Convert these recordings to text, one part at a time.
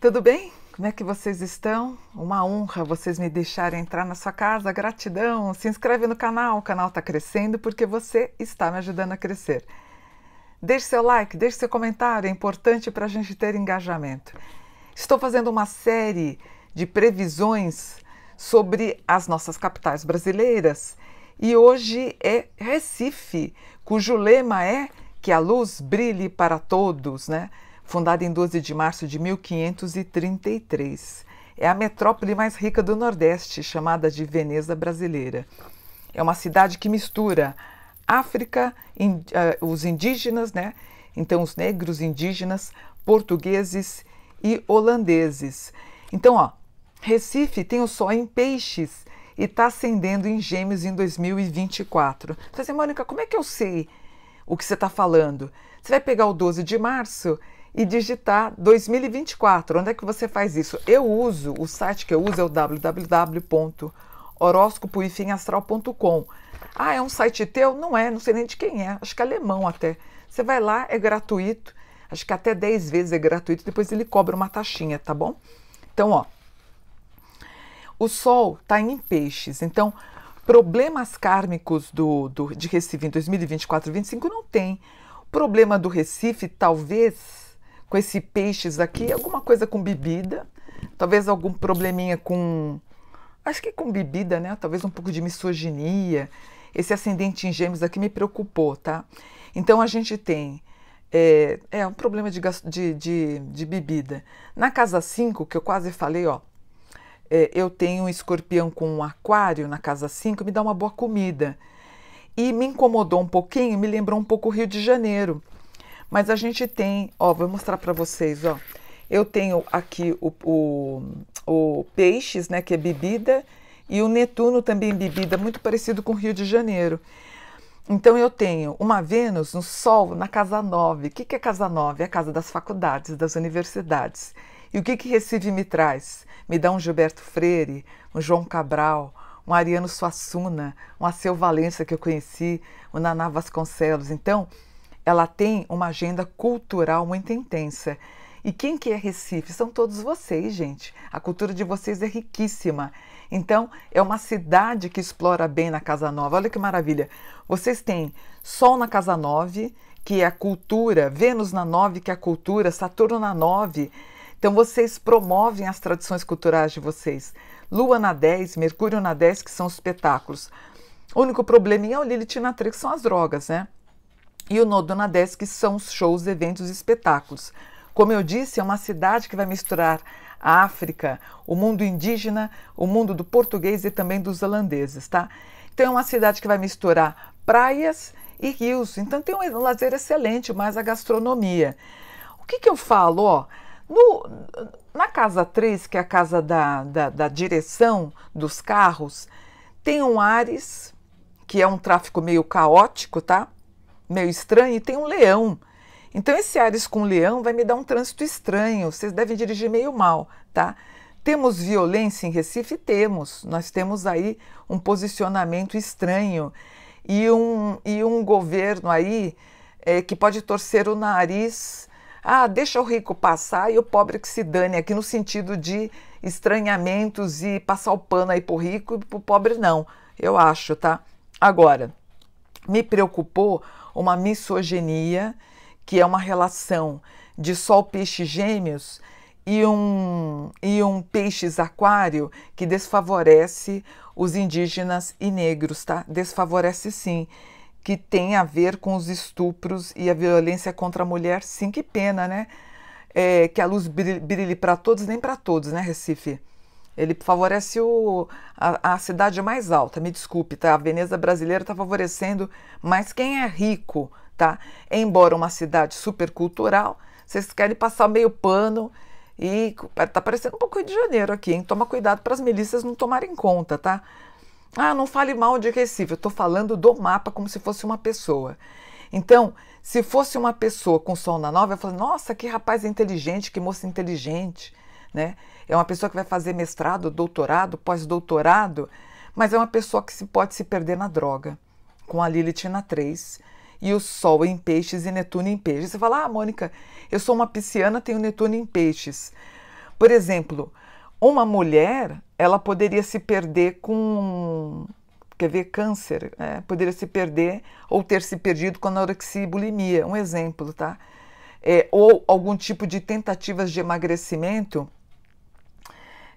Tudo bem? Como é que vocês estão? Uma honra vocês me deixarem entrar na sua casa. Gratidão! Se inscreve no canal, o canal está crescendo porque você está me ajudando a crescer. Deixe seu like, deixe seu comentário, é importante para a gente ter engajamento. Estou fazendo uma série de previsões sobre as nossas capitais brasileiras e hoje é Recife, cujo lema é que a luz brilhe para todos, né? fundada em 12 de março de 1533. É a metrópole mais rica do Nordeste, chamada de Veneza brasileira. É uma cidade que mistura África, in, uh, ah, os indígenas, né? Então, os negros, indígenas, portugueses e holandeses. Então, ó, Recife tem o sol em peixes e está ascendendo em gêmeos em 2024. Então, você assim, Mônica, como é que eu sei o que você está falando? Você vai pegar o 12 de março e digitar 2024. Onde é que você faz isso? Eu uso, o site que eu uso é o www.horóscopoifinastral.com. Ah, é um site teu? Não é, não sei nem de quem é, acho que é alemão até. Você vai lá, é gratuito, acho que até 10 vezes é gratuito, depois ele cobra uma taxinha, tá bom? Então, ó, o Sol está em peixes, então problemas kármicos do, do, de Recife em 2024 e 2025 não tem. O problema do Recife talvez com esse peixes aqui, alguma coisa com bebida, talvez algum probleminha com. Acho que com bebida, né? Talvez um pouco de misoginia. Esse ascendente em gêmeos aqui me preocupou, tá? Então a gente tem. É, é um problema de, de, de, de bebida. Na casa 5, que eu quase falei, ó, é, eu tenho um escorpião com um aquário na casa 5, me dá uma boa comida. E me incomodou um pouquinho, me lembrou um pouco o Rio de Janeiro mas a gente tem, ó, vou mostrar para vocês, ó. Eu tenho aqui o, o, o, peixes, né, que é bebida, e o Netuno também é bebida, muito parecido com o Rio de Janeiro. Então eu tenho uma Vênus no Sol na casa 9. O que, que é casa 9? É a casa das faculdades, das universidades. E o que, que Recife me traz? Me dá um Gilberto Freire, um João Cabral, um Ariano Suassuna, um Aceu Valença que eu conheci, o um Naná Vasconcelos. Então, ela tem uma agenda cultural muito intensa. E quem que é Recife? São todos vocês, gente. A cultura de vocês é riquíssima. Então, é uma cidade que explora bem na Casa Nova. Olha que maravilha. Vocês têm Sol na Casa Nove, que é a cultura, Vênus na Nove, que é a cultura, Saturno na Nove. Então, vocês promovem as tradições culturais de vocês. Lua na 10, Mercúrio na 10, que são os espetáculos. O único probleminha é o Lilith na 3, que são as drogas, né? e o Nodona que são os shows, eventos e espetáculos. Como eu disse, é uma cidade que vai misturar a África, o mundo indígena, o mundo do português e também dos holandeses, tá? Então é uma cidade que vai misturar praias e rios. Então tem um lazer excelente, mais a gastronomia. O que, que eu falo, ó? No, na casa 3, que é a casa da, da, da direção dos carros, tem um Ares, que é um tráfico meio caótico, tá? meio estranho e tem um leão. Então esse Ares com leão vai me dar um trânsito estranho, vocês devem dirigir meio mal, tá? Temos violência em Recife? Temos. Nós temos aí um posicionamento estranho e um, e um governo aí é, que pode torcer o nariz. Ah, deixa o rico passar e o pobre que se dane, aqui no sentido de estranhamentos e passar o pano aí o rico e o pobre não, eu acho, tá? Agora, me preocupou uma misoginia, que é uma relação de Sol Peixe Gêmeos e um, e um peixes aquário que desfavorece os indígenas e negros, tá? Desfavorece sim, que tem a ver com os estupros e a violência contra a mulher, sim, que pena, né? É, que a luz brilhe, brilhe para todos, nem para todos, né, Recife? Ele favorece o, a, a cidade mais alta, me desculpe, tá? A Veneza brasileira está favorecendo mais quem é rico, tá? Embora uma cidade supercultural, vocês querem passar meio pano e tá parecendo um pouco Rio de Janeiro aqui, hein? Toma cuidado para as milícias não tomarem conta, tá? Ah, não fale mal de Recife, eu tô falando do mapa como se fosse uma pessoa. Então, se fosse uma pessoa com sol na nova, eu falo, nossa, que rapaz inteligente, que moça inteligente. Né? É uma pessoa que vai fazer mestrado, doutorado, pós-doutorado, mas é uma pessoa que se pode se perder na droga, com a Lilith na 3 e o Sol em peixes e Netuno em peixes. Você fala, ah, Mônica, eu sou uma pisciana, tenho Netuno em peixes. Por exemplo, uma mulher, ela poderia se perder com, quer ver, câncer, né? poderia se perder ou ter se perdido com anorexia e bulimia, um exemplo, tá? É, ou algum tipo de tentativas de emagrecimento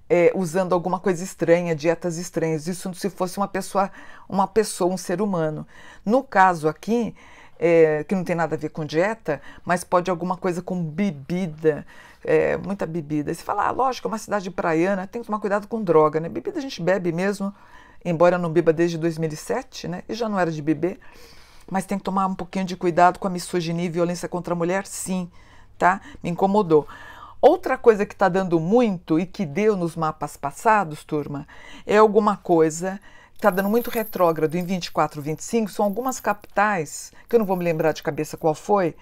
é, usando alguma coisa estranha, dietas estranhas. Isso se fosse uma pessoa, uma pessoa, um ser humano. No caso aqui, é, que não tem nada a ver com dieta, mas pode alguma coisa com bebida, é, muita bebida. você fala, ah, lógico, é uma cidade praiana, tem que tomar cuidado com droga, né? Bebida a gente bebe mesmo, embora eu não beba desde 2007, né? E já não era de beber, mas tem que tomar um pouquinho de cuidado com a misoginia e violência contra a mulher, sim, tá? Me incomodou. Outra coisa que está dando muito e que deu nos mapas passados, turma, é alguma coisa que está dando muito retrógrado em 24, 25, são algumas capitais, que eu não vou me lembrar de cabeça qual foi,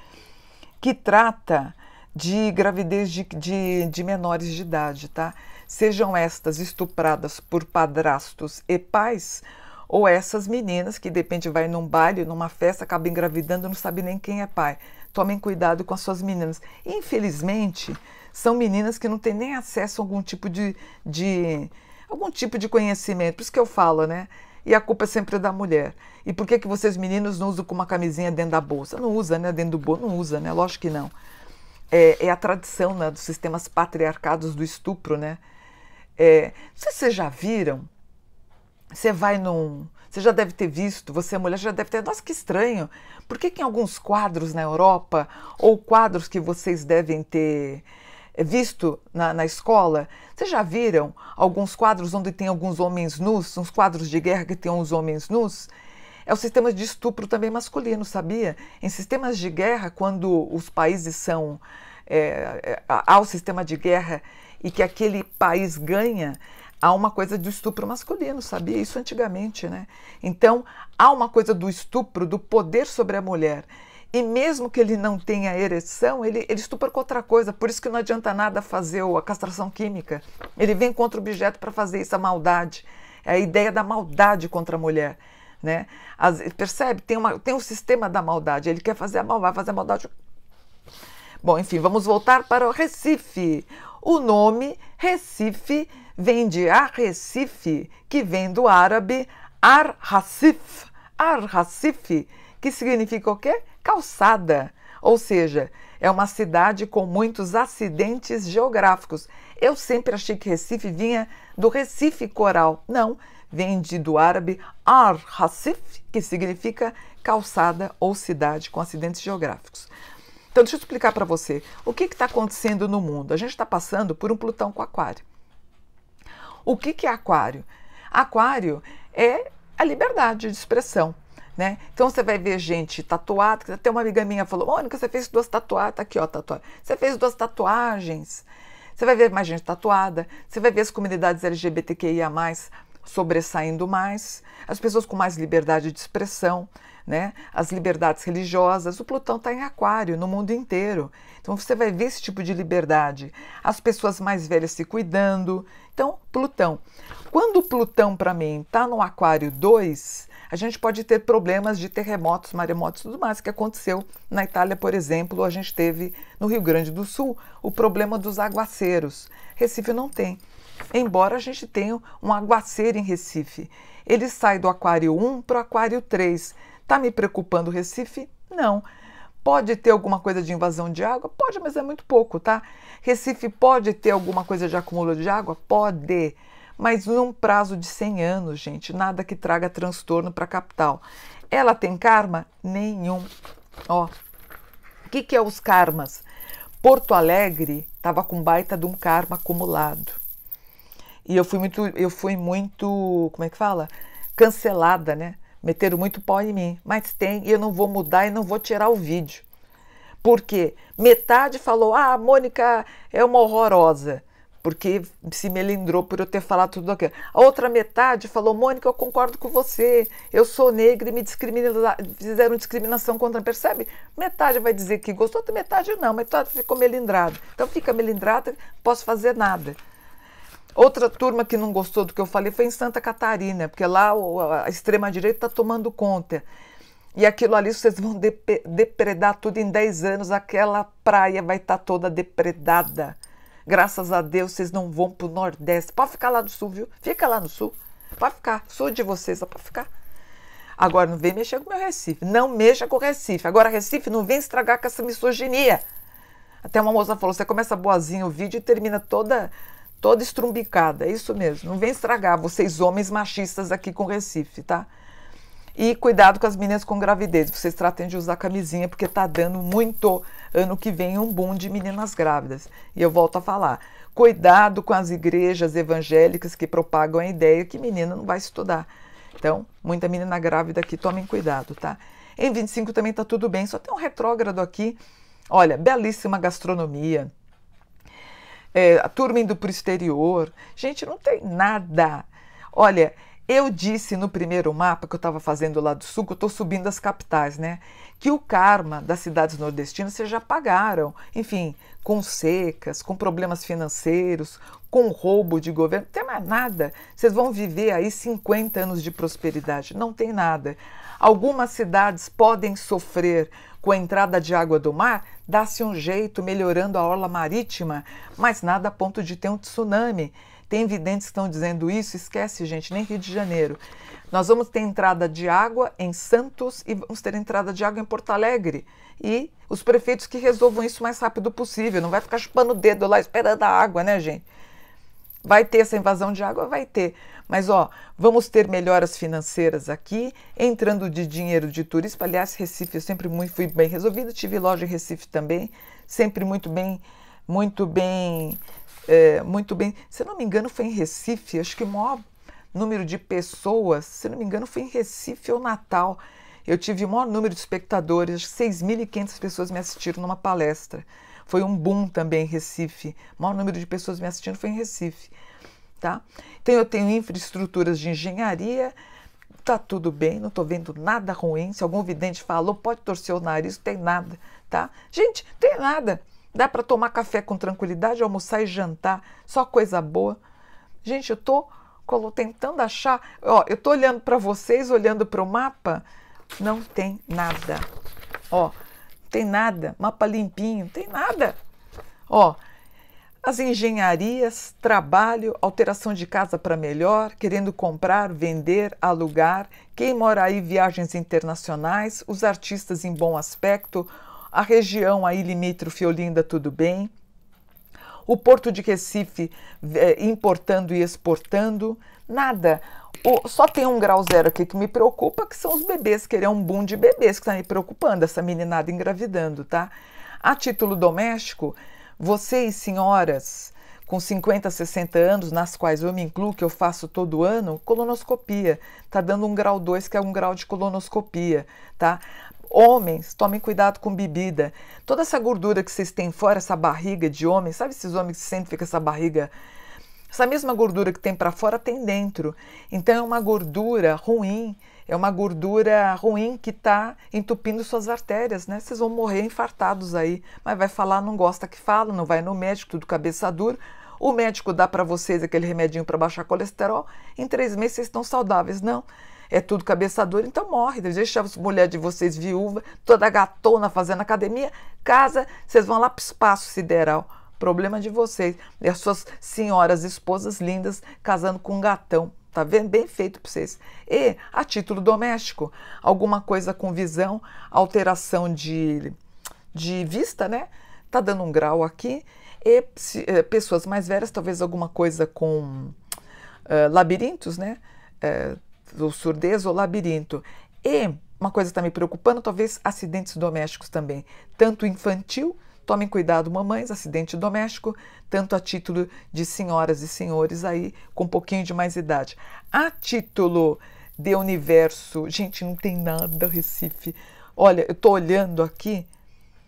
que trata de gravidez de, de, de menores de idade, tá? Sejam estas estupradas por padrastos e pais, ou essas meninas que, de repente, vai num baile, numa festa, acaba engravidando, não sabe nem quem é pai. Tomem cuidado com as suas meninas. Infelizmente, são meninas que não têm nem acesso a algum tipo de, de algum tipo de conhecimento. Por isso que eu falo, né? E a culpa é sempre da mulher. E por que que vocês meninos não usam com uma camisinha dentro da bolsa? Não usa, né? Dentro do bolso, não usa, né? Lógico que não. É, é a tradição né, dos sistemas patriarcados do estupro, né? É, não sei se vocês já viram. Você vai num. Você já deve ter visto, você é mulher, já deve ter. Nossa, que estranho! Por que, que em alguns quadros na Europa, ou quadros que vocês devem ter visto na, na escola. Vocês já viram alguns quadros onde tem alguns homens nus, uns quadros de guerra que tem uns homens nus? é o sistema de estupro também masculino, sabia? Em sistemas de guerra, quando os países são. É, é há o sistema de guerra e que aquele país ganha, há uma coisa do estupro masculino, sabia? Isso antigamente, né? Então, há uma coisa do estupro, do poder sobre a mulher. E mesmo que ele não tenha ereção, ele, ele estupra com outra coisa. Por isso que não adianta nada fazer a castração química. Ele vem contra o objeto para fazer isso, a maldade. É a ideia da maldade contra a mulher. Né? As, percebe? Tem, uma, tem um sistema da maldade. Ele quer fazer a maldade, fazer a maldade. Bom, enfim, vamos voltar para o Recife. O nome Recife vem de Arrecife, que vem do árabe ar Rasif, ar Rasif que significa o quê? Calçada. Ou seja, é uma cidade com muitos acidentes geográficos. Eu sempre achei que Recife vinha do Recife coral. Não, vem de, do árabe Ar-Hasif, que significa calçada ou cidade com acidentes geográficos. Então, deixa eu explicar para você o que está acontecendo no mundo. A gente está passando por um Plutão com Aquário. O que, que é Aquário? Aquário é a liberdade de expressão. Né? Então você vai ver gente tatuada, até uma amiga minha falou, Mônica, você fez duas tatuagens, tá aqui ó, tatuagem. Você fez duas tatuagens. Você vai ver mais gente tatuada, você vai ver as comunidades LGBTQIA+, sobressaindo mais, as pessoas com mais liberdade de expressão, né? as liberdades religiosas. O Plutão está em Aquário no mundo inteiro. Então você vai ver esse tipo de liberdade. As pessoas mais velhas se cuidando. Então, Plutão. Quando Plutão, para mim, está no Aquário 2, a gente pode ter problemas de terremotos, maremotos e tudo mais, que aconteceu na Itália, por exemplo, a gente teve no Rio Grande do Sul o problema dos aguaceiros. Recife não tem. Embora a gente tenha um aguaceiro em Recife. Ele sai do aquário 1 para o aquário 3. Está me preocupando o Recife? Não. Pode ter alguma coisa de invasão de água? Pode, mas é muito pouco, tá? Recife pode ter alguma coisa de acúmulo de água? Pode mas num é prazo de 100 anos, gente, nada que traga transtorno para a capital. Ela tem karma? Nenhum. Ó, o que, que é os karmas? Porto Alegre estava com baita de um karma acumulado. E eu fui muito, eu fui muito, como é que fala? Cancelada, né? Meteram muito pau em mim. Mas tem, e eu não vou mudar e não vou tirar o vídeo. Porque metade falou: ah, a Mônica é uma horrorosa porque se melindrou por eu ter falado tudo aquilo. A outra metade falou: Mônica, eu concordo com você, eu sou negra e me fizeram discriminação contra. Percebe? Metade vai dizer que gostou, outra metade não, metade ficou melindrada. Então fica melindrada, não posso fazer nada. Outra turma que não gostou do que eu falei foi em Santa Catarina, porque lá a extrema-direita está tomando conta. E aquilo ali vocês vão depredar tudo em 10 anos, aquela praia vai estar tá toda depredada. Graças a Deus vocês não vão pro Nordeste. Pode ficar lá no Sul, viu? Fica lá no Sul. Pode ficar. Sul de vocês, é pra ficar. Agora não vem mexer com o meu Recife. Não mexa com o Recife. Agora, Recife, não vem estragar com essa misoginia. Até uma moça falou: você começa boazinha o vídeo e termina toda toda estrumbicada. É isso mesmo. Não vem estragar vocês, homens machistas aqui com Recife, tá? E cuidado com as meninas com gravidez. Vocês tratem de usar camisinha, porque tá dando muito ano que vem um boom de meninas grávidas. E eu volto a falar: cuidado com as igrejas evangélicas que propagam a ideia que menina não vai estudar. Então, muita menina grávida aqui, tomem cuidado, tá? Em 25 também tá tudo bem, só tem um retrógrado aqui. Olha, belíssima gastronomia. É, a turma indo para o exterior. Gente, não tem nada. Olha, eu disse no primeiro mapa que eu estava fazendo lá do sul que eu estou subindo as capitais, né? que o karma das cidades nordestinas vocês já pagaram, enfim, com secas, com problemas financeiros, com roubo de governo, não tem mais nada. Vocês vão viver aí 50 anos de prosperidade, não tem nada. Algumas cidades podem sofrer com a entrada de água do mar, dá-se um jeito melhorando a orla marítima, mas nada a ponto de ter um tsunami. Tem videntes que estão dizendo isso, esquece, gente, nem Rio de Janeiro. Nós vamos ter entrada de água em Santos e vamos ter entrada de água em Porto Alegre. E os prefeitos que resolvam isso o mais rápido possível. Não vai ficar chupando o dedo lá esperando a água, né, gente? Vai ter essa invasão de água? Vai ter. Mas, ó, vamos ter melhoras financeiras aqui, entrando de dinheiro de turismo Aliás, Recife eu sempre muito, fui bem resolvido, tive loja em Recife também, sempre muito bem, muito bem é, muito bem. Se não me engano, foi em Recife, acho que o maior número de pessoas, se não me engano, foi em Recife ou Natal. Eu tive o maior número de espectadores, 6.500 pessoas me assistiram numa palestra. Foi um boom também em Recife. O maior número de pessoas me assistindo foi em Recife. Tá? Então eu tenho infraestruturas de engenharia, tá tudo bem, não estou vendo nada ruim. Se algum vidente falou, pode torcer o nariz, não tem nada, tá? Gente, tem nada. Dá para tomar café com tranquilidade, almoçar e jantar, só coisa boa. Gente, eu tô tentando achar, ó, eu tô olhando para vocês, olhando para o mapa, não tem nada. Ó, não tem nada, mapa limpinho, não tem nada. Ó, as engenharias, trabalho, alteração de casa para melhor, querendo comprar, vender, alugar, quem mora aí viagens internacionais, os artistas em bom aspecto, a região aí limítrofe Olinda, tudo bem. O Porto de Recife eh, importando e exportando, nada. O, só tem um grau zero aqui que me preocupa, que são os bebês, que ele é um boom de bebês que está me preocupando, essa meninada engravidando, tá? A título doméstico, vocês, senhoras, com 50, 60 anos, nas quais eu me incluo, que eu faço todo ano, colonoscopia. Tá dando um grau 2, que é um grau de colonoscopia, tá? Homens, tomem cuidado com bebida. Toda essa gordura que vocês têm fora, essa barriga de homem, sabe esses homens que sempre fica essa barriga? Essa mesma gordura que tem para fora tem dentro. Então é uma gordura ruim, é uma gordura ruim que está entupindo suas artérias, né? Vocês vão morrer infartados aí. Mas vai falar, não gosta que fala, não vai no médico, tudo cabeça dura. O médico dá para vocês aquele remedinho para baixar colesterol. Em três meses vocês estão saudáveis. Não é tudo cabeça dura, então morre. Deixa a mulher de vocês viúva, toda gatona fazendo academia, casa, vocês vão lá para o espaço sideral. Problema de vocês. E as suas senhoras, esposas lindas, casando com um gatão. Tá vendo? Bem feito para vocês. E a título doméstico, alguma coisa com visão, alteração de, de vista, né? Tá dando um grau aqui. E se, eh, pessoas mais velhas, talvez alguma coisa com eh, labirintos, né? Uh, do surdez ou labirinto. E uma coisa está me preocupando, talvez acidentes domésticos também, tanto infantil Tomem cuidado, mamães, acidente doméstico, tanto a título de senhoras e senhores aí com um pouquinho de mais idade. A título de universo, gente, não tem nada, Recife. Olha, eu estou olhando aqui,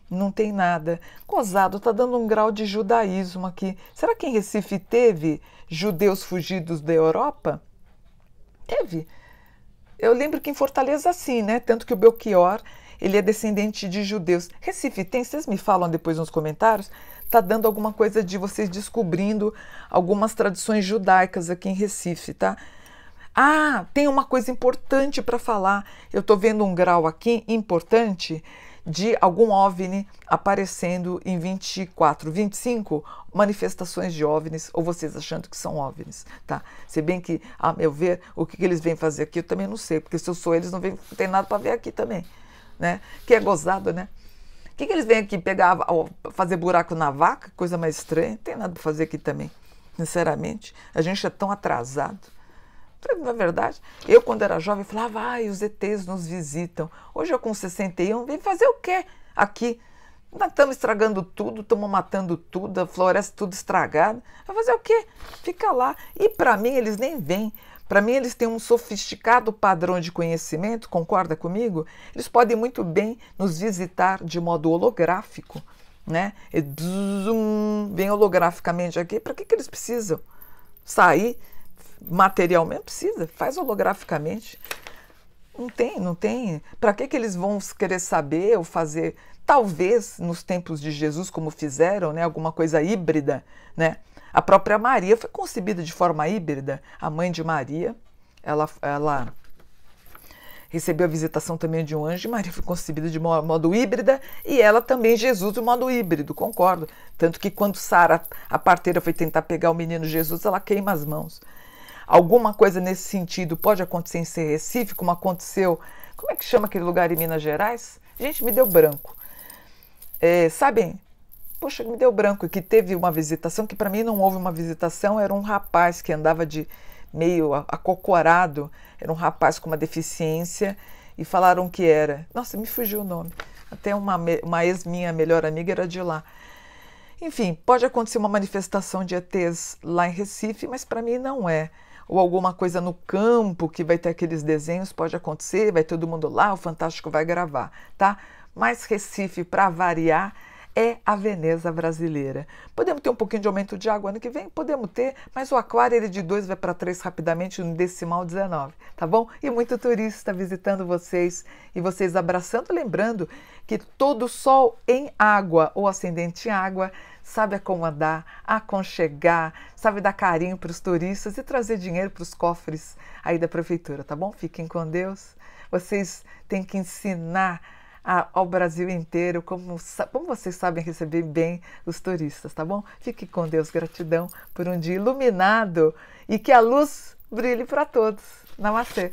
não tem nada. Cozado, está dando um grau de judaísmo aqui. Será que em Recife teve judeus fugidos da Europa? Teve. Eu lembro que em Fortaleza, sim né? Tanto que o Belchior, ele é descendente de judeus. Recife tem, vocês me falam depois nos comentários, tá dando alguma coisa de vocês descobrindo algumas tradições judaicas aqui em Recife, tá? Ah, tem uma coisa importante para falar. Eu tô vendo um grau aqui importante de algum OVNI aparecendo em 24, 25 manifestações de OVNIs, ou vocês achando que são OVNIs, tá? Se bem que, a meu ver, o que, que eles vêm fazer aqui eu também não sei, porque se eu sou eles, não, vem, tem nada para ver aqui também, né? Que é gozado, né? O que, que eles vêm aqui pegar, fazer buraco na vaca? Coisa mais estranha, não tem nada para fazer aqui também, sinceramente. A gente é tão atrasado. Na é verdade, eu quando era jovem falava, ai, os ETs nos visitam. Hoje eu com 61, vem fazer o quê aqui? Nós estamos estragando tudo, estamos matando tudo, a floresta tudo estragada. Vai fazer o quê? Fica lá. E para mim eles nem vêm. Para mim eles têm um sofisticado padrão de conhecimento, concorda comigo? Eles podem muito bem nos visitar de modo holográfico, né? E zoom, vem holograficamente aqui. Para que, que eles precisam sair materialmente precisa, faz holograficamente. Não tem, não tem. Para que, que eles vão querer saber ou fazer? Talvez nos tempos de Jesus, como fizeram, né, alguma coisa híbrida, né? A própria Maria foi concebida de forma híbrida. A mãe de Maria, ela, ela recebeu a visitação também de um anjo. Maria foi concebida de modo híbrida e ela também Jesus de modo híbrido. Concordo. Tanto que quando Sara, a parteira, foi tentar pegar o menino Jesus, ela queima as mãos. Alguma coisa nesse sentido pode acontecer em Ser Recife, como aconteceu. Como é que chama aquele lugar em Minas Gerais? Gente, me deu branco. É, sabem? Poxa, me deu branco. Que teve uma visitação, que para mim não houve uma visitação, era um rapaz que andava de meio acocorado, era um rapaz com uma deficiência, e falaram que era. Nossa, me fugiu o nome. Até uma, uma ex minha melhor amiga era de lá. Enfim, pode acontecer uma manifestação de ETs lá em Recife, mas para mim não é ou alguma coisa no campo que vai ter aqueles desenhos, pode acontecer, vai todo mundo lá, o Fantástico vai gravar, tá? Mas Recife, para variar, é a Veneza brasileira. Podemos ter um pouquinho de aumento de água ano que vem? Podemos ter, mas o aquário ele de 2 vai para 3 rapidamente no decimal 19, tá bom? E muito turista visitando vocês e vocês abraçando, lembrando que todo sol em água ou ascendente em água sabe acomodar, aconchegar, sabe dar carinho para os turistas e trazer dinheiro para os cofres aí da prefeitura, tá bom? Fiquem com Deus. Vocês têm que ensinar ao Brasil inteiro, como, como vocês sabem receber bem os turistas, tá bom? Fique com Deus, gratidão por um dia iluminado e que a luz brilhe para todos. Namastê!